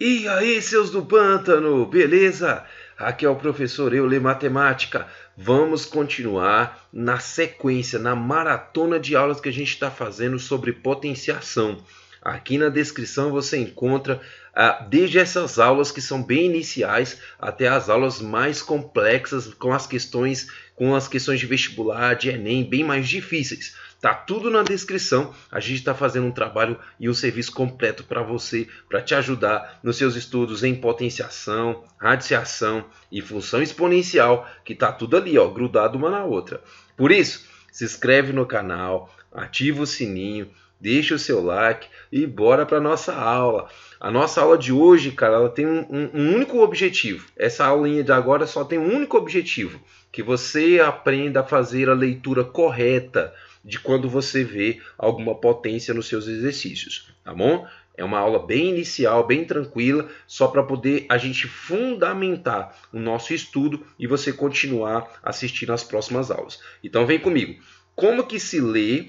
E aí, seus do pântano, beleza? Aqui é o professor Euler Matemática. Vamos continuar na sequência, na maratona de aulas que a gente está fazendo sobre potenciação. Aqui na descrição você encontra ah, desde essas aulas que são bem iniciais até as aulas mais complexas com as questões com as questões de vestibular, de Enem, bem mais difíceis. Tá tudo na descrição. A gente está fazendo um trabalho e um serviço completo para você, para te ajudar nos seus estudos em potenciação, radiciação e função exponencial, que tá tudo ali, ó, grudado uma na outra. Por isso, se inscreve no canal, ativa o sininho, deixa o seu like e bora para nossa aula. A nossa aula de hoje, cara, ela tem um, um, um, único objetivo. Essa aulinha de agora só tem um único objetivo: que você aprenda a fazer a leitura correta de quando você vê alguma potência nos seus exercícios, tá bom? É uma aula bem inicial, bem tranquila, só para poder a gente fundamentar o nosso estudo e você continuar assistindo as próximas aulas. Então vem comigo. Como que se lê?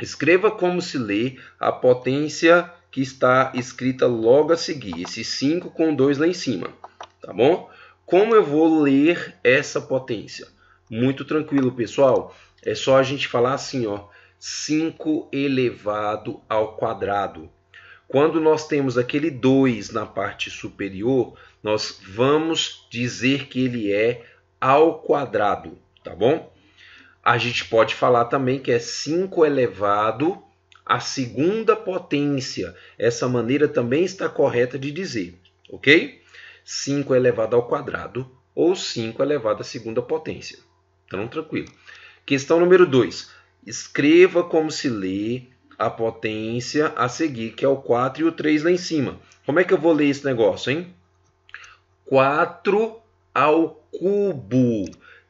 Escreva como se lê a potência que está escrita logo a seguir, esse 5 com 2 lá em cima, tá bom? Como eu vou ler essa potência? Muito tranquilo, pessoal. É só a gente falar assim, ó, 5 elevado ao quadrado. Quando nós temos aquele 2 na parte superior, nós vamos dizer que ele é ao quadrado, tá bom? A gente pode falar também que é 5 elevado à segunda potência. Essa maneira também está correta de dizer, ok? 5 elevado ao quadrado ou 5 elevado à segunda potência. Então, tranquilo. Questão número 2. Escreva como se lê a potência a seguir, que é o 4 e o 3 lá em cima. Como é que eu vou ler esse negócio, hein? 4 ao cubo.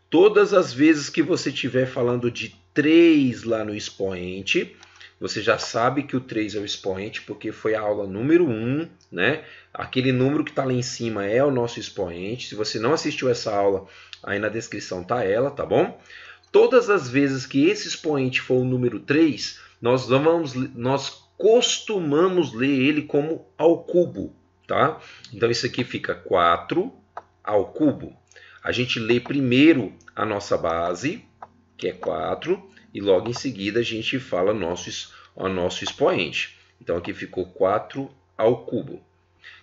Todas as vezes que você estiver falando de 3 lá no expoente, você já sabe que o 3 é o expoente, porque foi a aula número 1, né? Aquele número que está lá em cima é o nosso expoente. Se você não assistiu essa aula, aí na descrição tá ela, tá bom? todas as vezes que esse expoente for o número 3, nós, vamos, nós costumamos ler ele como ao cubo. Tá? Então isso aqui fica 4 ao cubo. A gente lê primeiro a nossa base, que é 4, e logo em seguida a gente fala nosso, o nosso expoente. Então aqui ficou 4 ao cubo,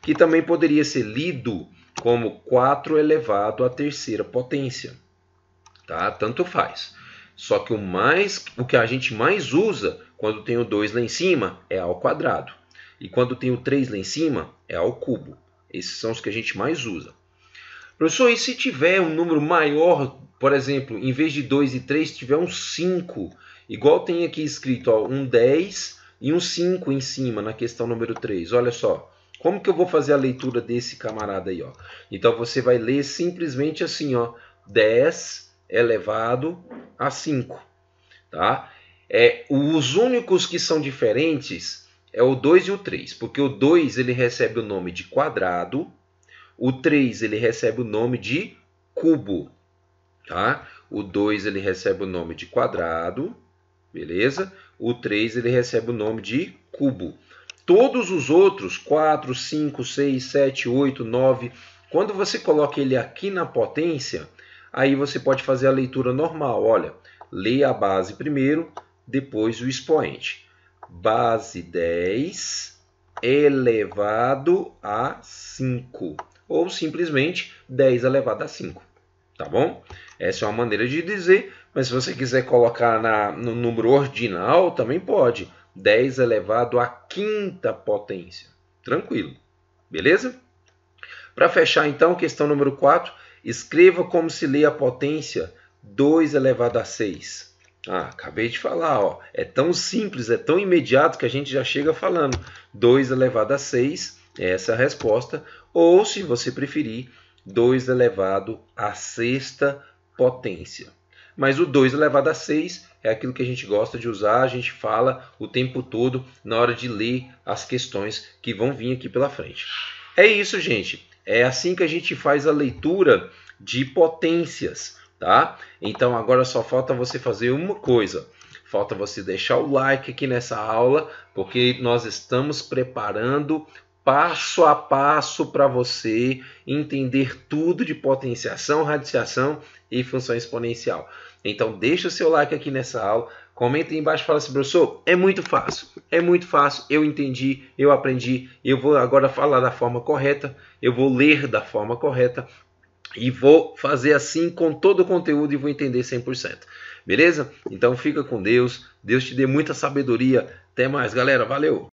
que também poderia ser lido como 4 elevado à terceira potência tá? Tanto faz. Só que o mais, o que a gente mais usa quando tem o 2 lá em cima é ao quadrado. E quando tem o 3 lá em cima é ao cubo. Esses são os que a gente mais usa. Professor, e se tiver um número maior, por exemplo, em vez de 2 e 3, tiver um 5, igual tem aqui escrito, ó, um 10 e um 5 em cima na questão número 3. Olha só, como que eu vou fazer a leitura desse camarada aí, ó? Então você vai ler simplesmente assim, ó, 10 elevado a 5. Tá? É, os únicos que são diferentes é o 2 e o 3, porque o 2 recebe o nome de quadrado, o 3 recebe o nome de cubo. Tá? O 2 recebe o nome de quadrado, beleza? O 3 recebe o nome de cubo. Todos os outros, 4, 5, 6, 7, 8, 9, quando você coloca ele aqui na potência, Aí você pode fazer a leitura normal. Olha, leia a base primeiro, depois o expoente. Base 10 elevado a 5. Ou simplesmente 10 elevado a 5. Tá bom? Essa é uma maneira de dizer, mas se você quiser colocar na, no número ordinal, também pode. 10 elevado à quinta potência. Tranquilo. Beleza? Para fechar, então, questão número 4 Escreva como se lê a potência 2 elevado a 6. Ah, acabei de falar, ó, é tão simples, é tão imediato que a gente já chega falando 2 elevado a 6, essa é a resposta, ou se você preferir, 2 elevado à sexta potência. Mas o 2 elevado a 6 é aquilo que a gente gosta de usar, a gente fala o tempo todo na hora de ler as questões que vão vir aqui pela frente. É isso, gente. É assim que a gente faz a leitura de potências, tá? Então agora só falta você fazer uma coisa. Falta você deixar o like aqui nessa aula, porque nós estamos preparando passo a passo para você entender tudo de potenciação, radiciação e função exponencial. Então deixa o seu like aqui nessa aula, comenta aí embaixo e fala assim, professor, é muito fácil, é muito fácil, eu entendi, eu aprendi, eu vou agora falar da forma correta, eu vou ler da forma correta e vou fazer assim com todo o conteúdo e vou entender 100%. Beleza? Então fica com Deus, Deus te dê muita sabedoria. Até mais, galera, valeu!